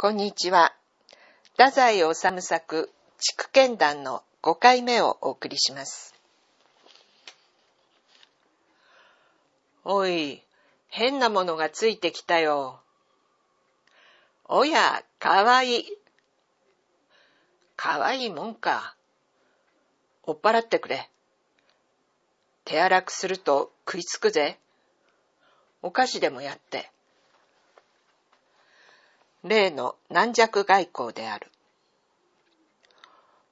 こんにちは。太宰治作、畜剣団の5回目をお送りします。おい、変なものがついてきたよ。おや、かわいい。かわいいもんか。追っ払ってくれ。手荒くすると食いつくぜ。お菓子でもやって。例の軟弱外交である。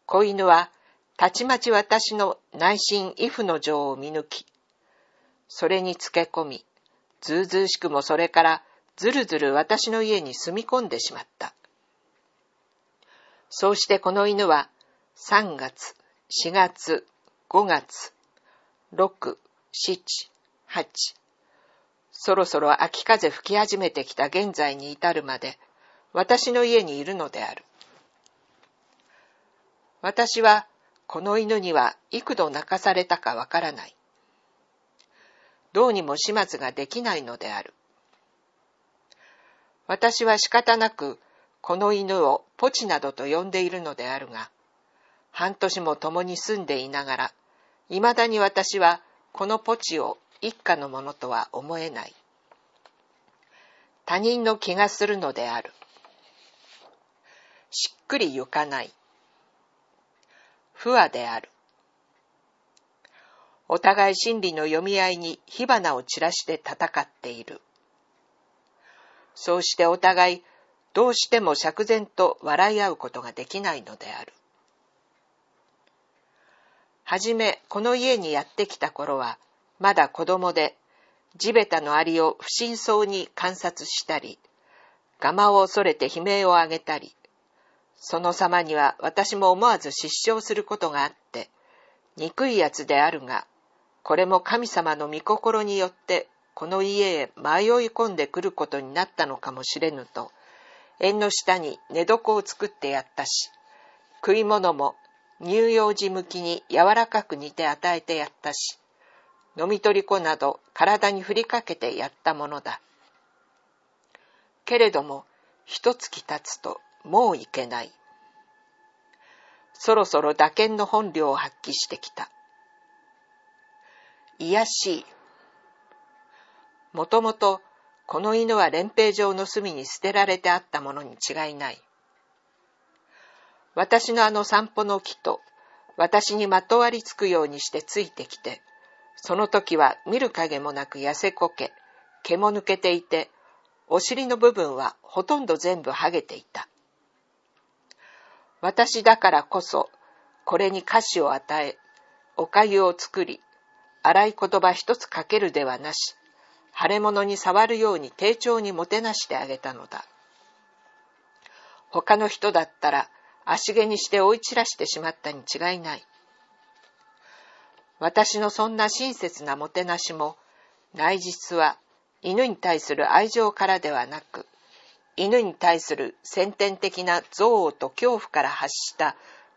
子犬はたちまち私の内心威不の情を見抜き、それにつけ込み、ずうずうしくもそれからずるずる私の家に住み込んでしまった。そうしてこの犬は3月、4月、5月、6、7、8、そろそろ秋風吹き始めてきた現在に至るまで私の家にいるのである。私はこの犬には幾度泣かされたかわからない。どうにも始末ができないのである。私は仕方なくこの犬をポチなどと呼んでいるのであるが、半年も共に住んでいながら、いまだに私はこのポチを一家のものとは思えない。他人の気がするのである。くり行かない。不和である。お互い真理の読み合いに火花を散らして戦っている。そうしてお互いどうしても釈然と笑い合うことができないのである。はじめこの家にやってきた頃はまだ子供で地べたのアリを不審そうに観察したり、ガマを恐れて悲鳴を上げたり、その様には私も思わず失笑することがあって、憎いやつであるが、これも神様の御心によってこの家へ迷い込んでくることになったのかもしれぬと、縁の下に寝床を作ってやったし、食い物も乳幼児向きに柔らかく煮て与えてやったし、飲み取り粉など体に振りかけてやったものだ。けれども、一月経つともういけない。そろそろ打鍵の本領を発揮してきた。卑やしい。もともとこの犬は連平場の隅に捨てられてあったものに違いない。私のあの散歩の木と私にまとわりつくようにしてついてきて、その時は見る影もなく痩せこけ、毛も抜けていて、お尻の部分はほとんど全部はげていた。私だからこそ、これに歌詞を与え、おかゆを作り、荒い言葉一つかけるではなし、腫れ物に触るように丁重にもてなしてあげたのだ。他の人だったら足毛にして追い散らしてしまったに違いない。私のそんな親切なもてなしも、内実は犬に対する愛情からではなく、犬に対する先天的な憎悪と恐怖から発した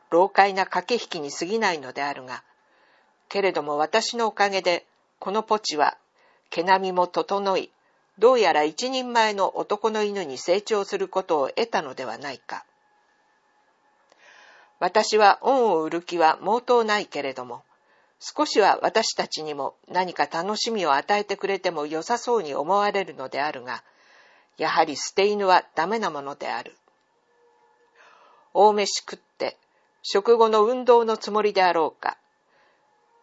老快な駆け引きに過ぎないのであるが、けれども私のおかげで、このポチは、毛並みも整い、どうやら一人前の男の犬に成長することを得たのではないか。私は恩を売る気は毛頭ないけれども、少しは私たちにも何か楽しみを与えてくれても良さそうに思われるのであるが、やはり捨て犬はダメなものである。大飯食って、食後の運動のつもりであろうか。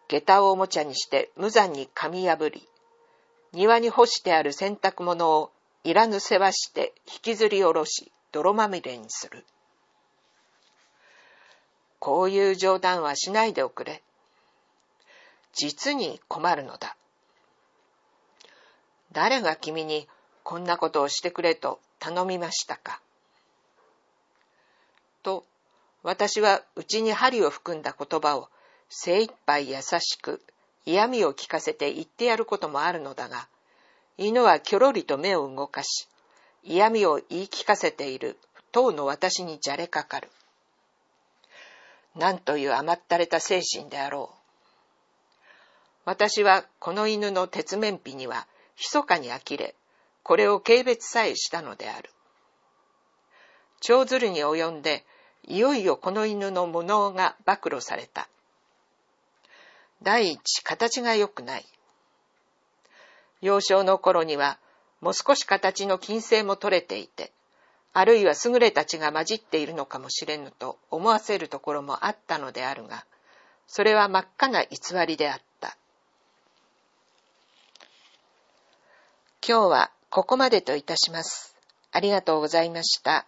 下駄をおもちゃにして無残に噛み破り、庭に干してある洗濯物をいらぬ世話して引きずり下ろし、泥まみれにする。こういう冗談はしないでおくれ。実に困るのだ。誰が君にこんなことをしてくれと頼みましたかと私はうちに針を含んだ言葉を精一杯優しく嫌味を聞かせて言ってやることもあるのだが犬はきょろりと目を動かし嫌味を言い聞かせている当の私にじゃれかかるなんという甘ったれた精神であろう私はこの犬の鉄面皮には密かに呆れこれを軽蔑さえしたのである。長鶴に及んで、いよいよこの犬の無能が暴露された。第一、形が良くない。幼少の頃には、もう少し形の金星も取れていて、あるいは優れた血が混じっているのかもしれぬと思わせるところもあったのであるが、それは真っ赤な偽りであった。今日はここまでといたします。ありがとうございました。